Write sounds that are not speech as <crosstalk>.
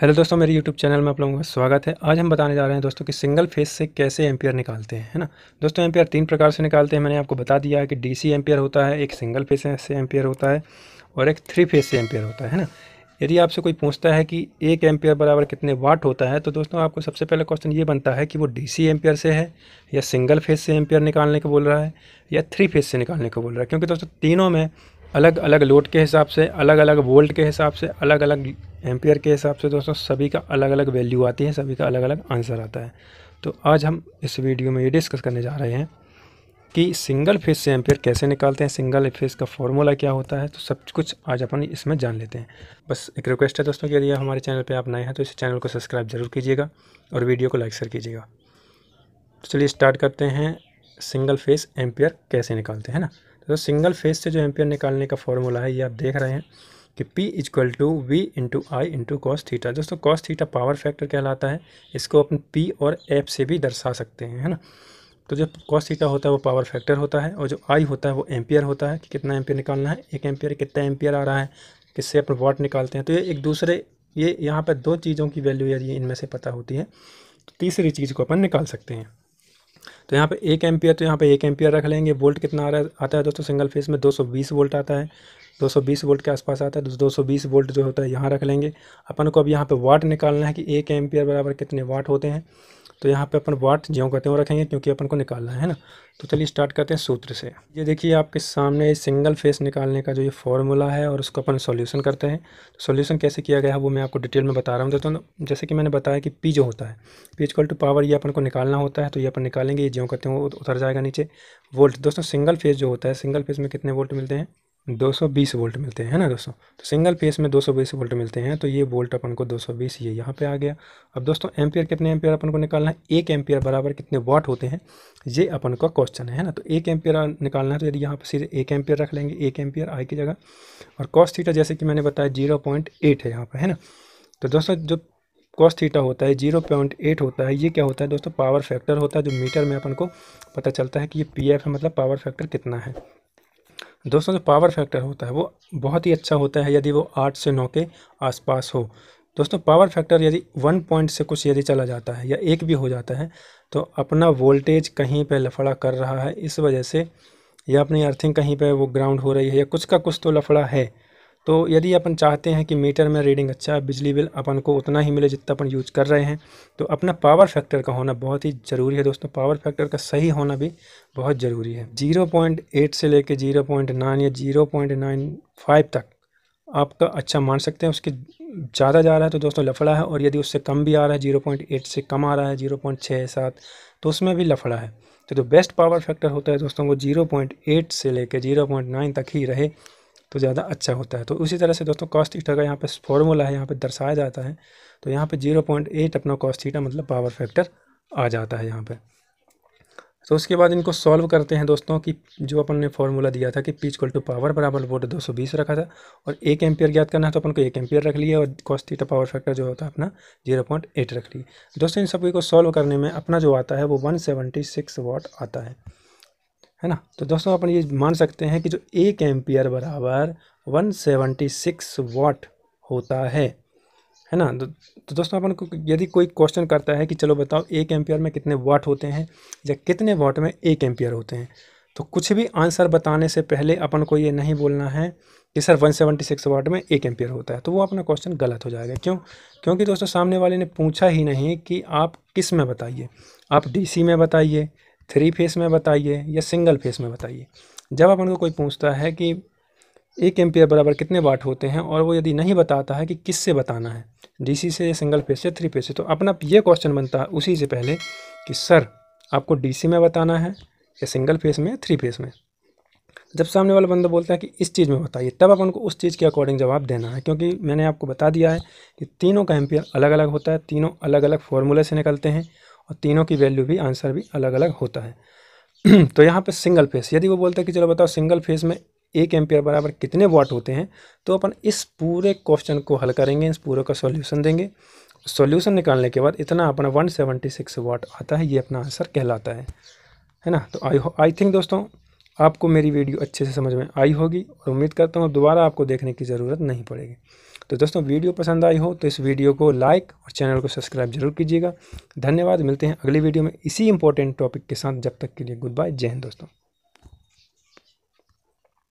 hello दोस्तों मेरे YouTube channel में आप लोगों का स्वागत है आज हम बताने जा रहे हैं दोस्तों कि सिंगल फेस से कैसे एम्पियर निकालते हैं है ना दोस्तों एम्पियर तीन प्रकार से निकालते हैं मैंने आपको बता दिया है कि डीसी एम्पियर होता है एक सिंगल फेस से एम्पियर होता है और एक थ्री फेस से एम्पियर होता है ना यदि आपसे कोई पूछता है कि एक एम्पियर बराबर कितने वाट होता है तो दोस्तों आपको सबसे पहला क्वेश्चन ये बनता है कि वो डी एम्पियर से है या सिंगल फेस से एम्पियर निकालने को बोल रहा है या थ्री फेस से निकालने को बोल रहा है क्योंकि दोस्तों तीनों में अलग अलग लोड के हिसाब से अलग अलग वोल्ट के हिसाब से अलग अलग एम्पियर के हिसाब से दोस्तों सभी का अलग अलग वैल्यू आती है सभी का अलग अलग आंसर आता है तो आज हम इस वीडियो में ये डिस्कस करने जा रहे हैं कि सिंगल फेस से एम्पियर कैसे निकालते हैं सिंगल फेस का फॉर्मूला क्या होता है तो सब कुछ आज अपन इसमें जान लेते हैं बस एक रिक्वेस्ट है दोस्तों कि यदि हमारे चैनल पर आप नए हैं तो इस चैनल को सब्सक्राइब जरूर कीजिएगा और वीडियो को लाइक शेयर कीजिएगा तो चलिए स्टार्ट करते हैं सिंगल फेस एम्पियर कैसे निकालते हैं ना तो सिंगल फेस से जो एम्पियर निकालने का फॉर्मूला है ये आप देख रहे हैं कि P equal to V into I into cos theta दोस्तों कॉस थीटा पावर फैक्टर कहलाता है इसको अपन P और F से भी दर्शा सकते हैं है ना तो जो कॉस थीटा होता है वो पावर फैक्टर होता है और जो आई होता है वो एम्पियर होता है कि कितना एम्पियर निकालना है एक एम्पियर कितना एम्पियर आ रहा है किससे अपन वाट निकालते हैं तो ये एक दूसरे ये यहाँ पर दो चीज़ों की वैल्यू यदि इनमें से पता होती है तीसरी चीज़ को अपन निकाल सकते हैं तो यहाँ पे एक एम्पियर तो यहाँ पे एक एम्पियर रख लेंगे वोल्ट कितना आ रहा आता है दोस्तों सिंगल फेस में 220 वोल्ट आता है 220 वोल्ट के आसपास आता है तो 220 वोल्ट जो होता है यहाँ रख लेंगे अपन को अब यहाँ पे वाट निकालना है कि एक एम्पियर बराबर कितने वाट होते हैं तो यहाँ पे अपन वाट ज्यों का त्यों रखेंगे क्योंकि अपन को निकालना है ना तो चलिए स्टार्ट करते हैं सूत्र से ये देखिए आपके सामने सिंगल फेस निकालने का जो ये फॉर्मूला है और उसको अपन सॉल्यूशन करते हैं तो सॉल्यूशन कैसे किया गया है वो मैं आपको डिटेल में बता रहा हूँ दोस्तों तो, तो जैसे कि मैंने बताया कि पी जो होता है पी इक्वल टू पावर ये अपन को निकालना होता है तो ये अपन निकालेंगे ये ज्यों का त्यों उतर जाएगा नीचे वोल्ट दोस्तों सिंगल फेस जो होता है सिंगल फेस में कितने वोल्ट मिलते हैं 220 वोल्ट मिलते हैं है ना दोस्तों तो सिंगल फेस में 220 वोल्ट मिलते हैं तो ये वोल्ट अपन को 220 ये यहाँ पे आ गया अब दोस्तों एम्पियर कितने एम्पियर अपन को निकालना है एक एम्पियर बराबर कितने वाट होते हैं ये अपन का क्वेश्चन है ना तो एक एम्पियर निकालना है तो यदि यहाँ पर सीधे एक एम्पियर रख लेंगे एक एम्पियर आई की जगह और कॉस्ट थीटा जैसे कि मैंने बताया जीरो है यहाँ पर है ना तो दोस्तों जो कॉस्थीटा थीटा होता है जीरो पॉइंट एट होता है ये क्या होता है दोस्तों पावर फैक्टर होता है जो मीटर में अपन को पता चलता है कि ये पी एफ है मतलब पावर फैक्टर कितना है दोस्तों जो पावर फैक्टर होता है वो बहुत ही अच्छा होता है यदि वो आठ से नौ के आसपास हो दोस्तों पावर फैक्टर यदि वन पॉइंट से कुछ यदि चला जाता है या एक भी हो जाता है तो अपना वोल्टेज कहीं पे लफड़ा कर रहा है इस वजह से या अपनी अर्थिंग कहीं पे वो ग्राउंड हो रही है या कुछ का कुछ तो लफड़ा है तो यदि अपन चाहते हैं कि मीटर में रीडिंग अच्छा है बिजली बिल अपन को उतना ही मिले जितना अपन यूज कर रहे हैं तो अपना पावर फैक्टर का होना बहुत ही ज़रूरी है दोस्तों पावर फैक्टर का सही होना भी बहुत ज़रूरी है 0.8 से लेकर 0.9 या 0.95 तक आपका तो अच्छा मान सकते हैं उसके ज़्यादा जा रहा है तो दोस्तों लफड़ा है और यदि उससे कम भी आ रहा है जीरो पॉइंट एट से कम आ रहा है जीरो पॉइंट छः सात तो उसमें भी लफड़ा है तो जो बेस्ट पावर फैक्टर होता है दोस्तों वो जीरो पॉइंट एट से लेकर जीरो पॉइंट नाइन तक ही रहे तो ज़्यादा अच्छा होता है तो उसी तरह से दोस्तों कॉस्ट थीटा का यहाँ पर फॉर्मूला है यहाँ पर दर्शाया जाता है तो यहाँ पर जीरो पॉइंट एट अपना कॉस्ट थीटा मतलब पावर फैक्टर आ जाता है यहाँ पर तो उसके बाद इनको सॉल्व करते हैं दोस्तों कि जो अपन ने फॉर्मूला दिया था कि पी इक्वल टू पावर बराबर वोट दो सौ बीस रखा था और एक एम्पियर ज्ञात करना है तो अपन को एक एम्पियर रख लिया और कॉस्ट थीटा पावर फैक्टर जो होता है अपना जीरो पॉइंट एट रख लिए दोस्तों इन सभी को सॉल्व करने में अपना जो आता है वो वन सेवेंटी सिक्स वाट आता है है ना तो दोस्तों अपन ये मान सकते हैं कि जो एक एम्पियर बराबर 176 वाट होता है है ना तो, तो दोस्तों अपन को यदि कोई क्वेश्चन करता है कि चलो बताओ एक एम्पियर में कितने वाट होते हैं या कितने वाट में एक एम्पियर होते हैं तो कुछ भी आंसर बताने से पहले अपन को ये नहीं बोलना है कि सर 176 वाट में एक एम्पियर होता है तो वो अपना क्वेश्चन गलत हो जाएगा क्यों क्योंकि दोस्तों सामने वाले ने पूछा ही नहीं कि आप किस में बताइए आप डीसी में बताइए थ्री फेस में बताइए या सिंगल फेस में बताइए जब अपन को कोई पूछता है कि एक एम्पियर बराबर कितने वाट होते हैं और वो यदि नहीं बताता है कि किससे बताना है डीसी से या सिंगल फेस से थ्री फेस से तो अपना ये क्वेश्चन बनता है उसी से पहले कि सर आपको डीसी में बताना है या सिंगल फेस में थ्री फेस में जब सामने वाला बंदा बोलता है कि इस चीज़ में बताइए तब अपन को उस चीज़ के अकॉर्डिंग जवाब देना है क्योंकि मैंने आपको बता दिया है कि तीनों का एम्पियर अलग अलग होता है तीनों अलग अलग फार्मूले से निकलते हैं और तीनों की वैल्यू भी आंसर भी अलग अलग होता है <clears throat> तो यहाँ पर सिंगल फेस यदि वो बोलते हैं कि चलो बताओ सिंगल फेस में एक एम्पियर बराबर कितने वाट होते हैं तो अपन इस पूरे क्वेश्चन को हल करेंगे इस पूरे का सॉल्यूशन देंगे सॉल्यूशन निकालने के बाद इतना अपना 176 वाट आता है ये अपना आंसर कहलाता है है ना तो आई आई थिंक दोस्तों आपको मेरी वीडियो अच्छे से समझ में आई होगी और उम्मीद करता हूँ दोबारा आपको देखने की ज़रूरत नहीं पड़ेगी तो दोस्तों वीडियो पसंद आई हो तो इस वीडियो को लाइक और चैनल को सब्सक्राइब जरूर कीजिएगा धन्यवाद मिलते हैं अगली वीडियो में इसी इंपॉर्टेंट टॉपिक के साथ जब तक के लिए गुड बाय जय हिंद दोस्तों